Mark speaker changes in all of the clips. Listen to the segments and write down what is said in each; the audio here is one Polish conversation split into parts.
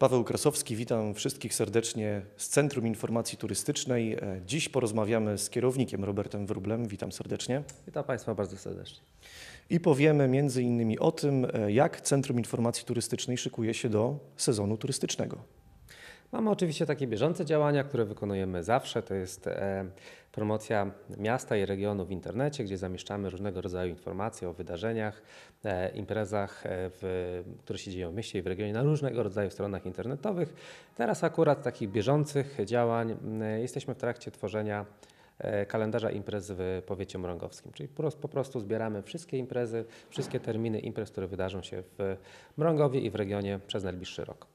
Speaker 1: Paweł Krasowski, witam wszystkich serdecznie z Centrum Informacji Turystycznej. E, dziś porozmawiamy z kierownikiem Robertem Wrublem. Witam serdecznie. Witam Państwa bardzo serdecznie. I powiemy między innymi o tym, e, jak Centrum Informacji Turystycznej szykuje się do sezonu turystycznego.
Speaker 2: Mamy oczywiście takie bieżące działania, które wykonujemy zawsze. To jest e, promocja miasta i regionu w internecie, gdzie zamieszczamy różnego rodzaju informacje o wydarzeniach, e, imprezach, e, w, które się dzieją w mieście i w regionie na różnego rodzaju stronach internetowych. Teraz akurat takich bieżących działań jesteśmy w trakcie tworzenia kalendarza imprez w powiecie mrągowskim. Czyli po prostu zbieramy wszystkie imprezy, wszystkie terminy imprez, które wydarzą się w Mrągowie i w regionie przez najbliższy rok.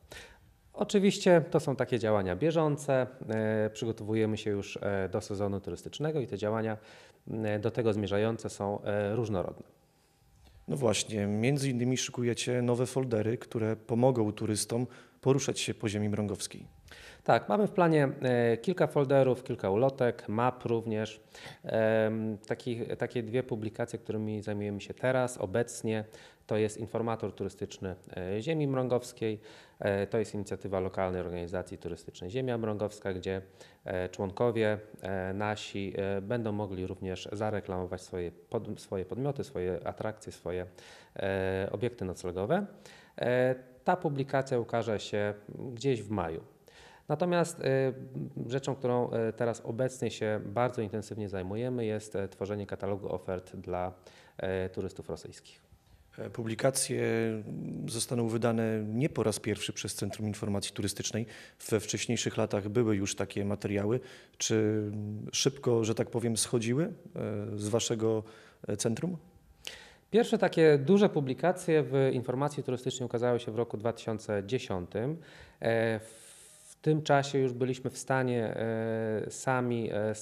Speaker 2: Oczywiście to są takie działania bieżące. E, przygotowujemy się już e, do sezonu turystycznego i te działania e, do tego zmierzające są różnorodne.
Speaker 1: No właśnie, między innymi szykujecie nowe foldery, które pomogą turystom poruszać się po ziemi mrągowskiej.
Speaker 2: Tak, mamy w planie kilka folderów, kilka ulotek, map również. Taki, takie dwie publikacje, którymi zajmujemy się teraz, obecnie, to jest informator turystyczny e, Ziemi Mrągowskiej, e, to jest inicjatywa lokalnej organizacji turystycznej Ziemia Mrągowska, gdzie e, członkowie nasi będą mogli również zareklamować swoje, pod, swoje podmioty, swoje atrakcje, swoje obiekty noclegowe. Ta publikacja ukaże się gdzieś w maju. Natomiast rzeczą, którą teraz obecnie się bardzo intensywnie zajmujemy, jest tworzenie katalogu ofert dla turystów rosyjskich.
Speaker 1: E, publikacje zostaną wydane nie po raz pierwszy przez Centrum Informacji Turystycznej. We wcześniejszych latach były już takie materiały. Czy szybko, że tak powiem, schodziły e, z Waszego e, centrum?
Speaker 2: Pierwsze takie duże publikacje w informacji turystycznej ukazały się w roku 2010 tym czasie już byliśmy w stanie e, sami e, e,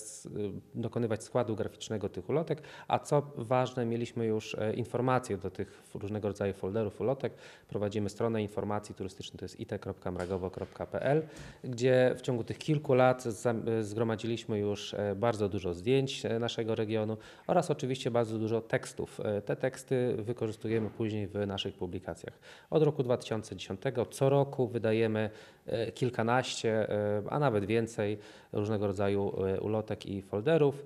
Speaker 2: dokonywać składu graficznego tych ulotek, a co ważne, mieliśmy już informacje do tych różnego rodzaju folderów ulotek. Prowadzimy stronę informacji turystycznej, to jest it.mragowo.pl, gdzie w ciągu tych kilku lat zgromadziliśmy już bardzo dużo zdjęć naszego regionu oraz oczywiście bardzo dużo tekstów. Te teksty wykorzystujemy później w naszych publikacjach. Od roku 2010 co roku wydajemy kilkanaście 15, e, a nawet więcej różnego rodzaju e, ulotek i folderów.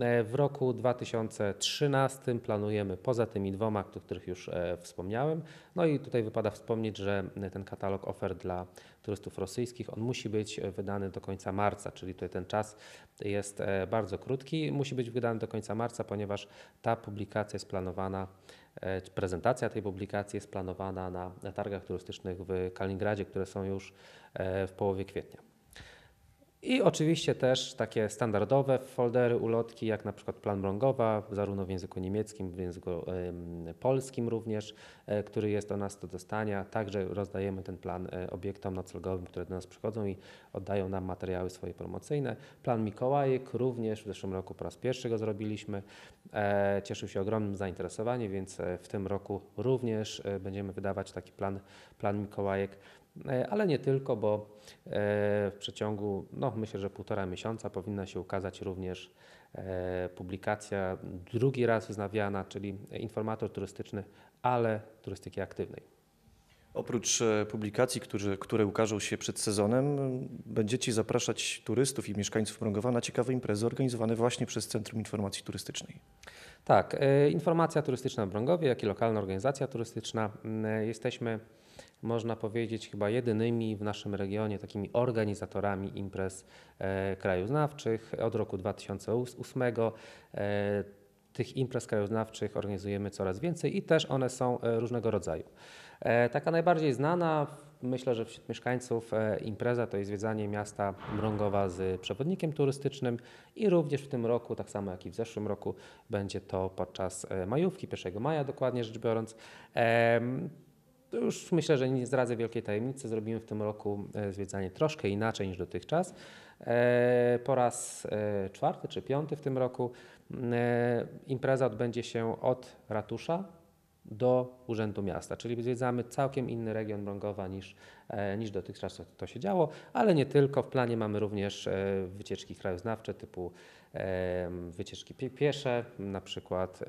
Speaker 2: E, w roku 2013 planujemy poza tymi dwoma, o których już e, wspomniałem. No i tutaj wypada wspomnieć, że ten katalog ofert dla turystów rosyjskich, on musi być e, wydany do końca marca, czyli tutaj ten czas jest bardzo krótki. Musi być wydany do końca marca, ponieważ ta publikacja jest planowana prezentacja tej publikacji jest planowana na targach turystycznych w Kaliningradzie, które są już w połowie kwietnia. I oczywiście też takie standardowe foldery, ulotki, jak na przykład plan brągowa, zarówno w języku niemieckim, w języku polskim również, e, który jest do nas do dostania. Także rozdajemy ten plan e, obiektom noclegowym, które do nas przychodzą i oddają nam materiały swoje promocyjne. Plan Mikołajek również w zeszłym roku po raz pierwszy go zrobiliśmy. E, cieszył się ogromnym zainteresowaniem, więc w tym roku również będziemy wydawać taki plan, plan Mikołajek. E, ale nie tylko, bo e, w przeciągu, no myślę, że półtora miesiąca powinna się ukazać również e, publikacja drugi raz wznawiana, czyli informator turystyczny, ale turystyki aktywnej.
Speaker 1: Oprócz publikacji, które, które ukażą się przed sezonem, będziecie zapraszać turystów i mieszkańców Mrągowa na ciekawe
Speaker 2: imprezy organizowane właśnie przez Centrum Informacji Turystycznej. Tak, Informacja Turystyczna w Mrągowie, jak i lokalna organizacja turystyczna. Mm, jesteśmy można powiedzieć, chyba jedynymi w naszym regionie takimi organizatorami imprez e, krajoznawczych od roku 2008. E, tych imprez krajoznawczych organizujemy coraz więcej i też one są e, różnego rodzaju. E, taka najbardziej znana, myślę, że wśród mieszkańców impreza to jest zwiedzanie miasta Mrągowa z przewodnikiem turystycznym i również w tym roku, tak samo jak i w zeszłym roku, będzie to podczas majówki, 1 maja dokładnie rzecz biorąc. To już myślę, że nie zdradzę wielkiej tajemnicy. Zrobimy w tym roku e, zwiedzanie troszkę inaczej niż dotychczas. E, po raz e, czwarty czy piąty w tym roku impreza odbędzie się od ratusza do Urzędu Miasta, czyli zwiedzamy całkiem inny region Brągowa niż, e, niż dotychczas to, to się działo, ale nie tylko. W planie mamy również e, wycieczki krajoznawcze typu wycieczki piesze, na przykład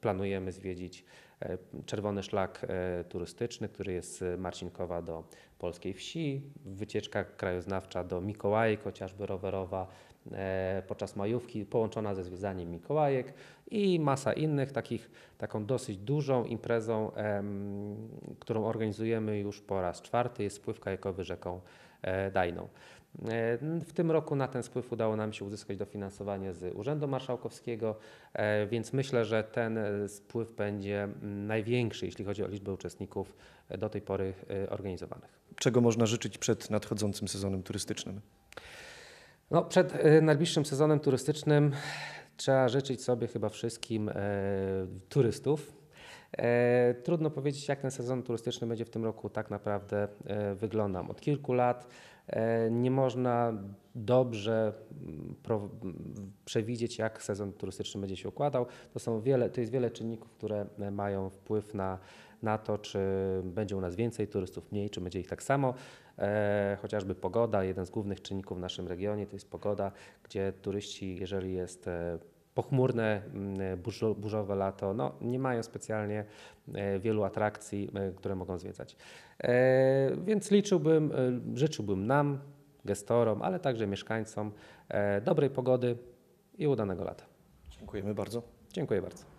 Speaker 2: planujemy zwiedzić e, Czerwony Szlak Turystyczny, który jest z Marcinkowa do Polskiej Wsi, wycieczka krajoznawcza do Mikołajek, chociażby rowerowa, E, podczas majówki połączona ze zwiedzaniem Mikołajek i masa innych takich, taką dosyć dużą imprezą, którą organizujemy już po raz czwarty jest spływ kajakowy rzeką e, Dajną. E, w tym roku na ten spływ udało nam się uzyskać dofinansowanie z Urzędu Marszałkowskiego, więc myślę, że ten spływ będzie największy, jeśli chodzi o liczbę uczestników do tej pory organizowanych. Czego można życzyć przed nadchodzącym sezonem turystycznym? No, przed e, najbliższym sezonem turystycznym trzeba życzyć sobie chyba wszystkim e, turystów. E, trudno powiedzieć, jak ten sezon turystyczny będzie w tym roku tak naprawdę e, wyglądał. Od kilku lat e, nie można dobrze mm, pro, przewidzieć, jak sezon turystyczny będzie się układał. To, są wiele, to jest wiele czynników, które e, mają wpływ na, na to, czy będzie u nas więcej turystów, mniej, czy będzie ich tak samo. E, chociażby pogoda, jeden z głównych czynników w naszym regionie to jest pogoda, gdzie turyści, jeżeli jest e, pochmurne, mm, burzowe lato, no, nie mają specjalnie e, wielu atrakcji, e, które mogą zwiedzać. E, więc liczyłbym, życzyłbym nam, gestorom, ale także mieszkańcom dobrej pogody i udanego lata. Dziękujemy bardzo. Dziękuję bardzo.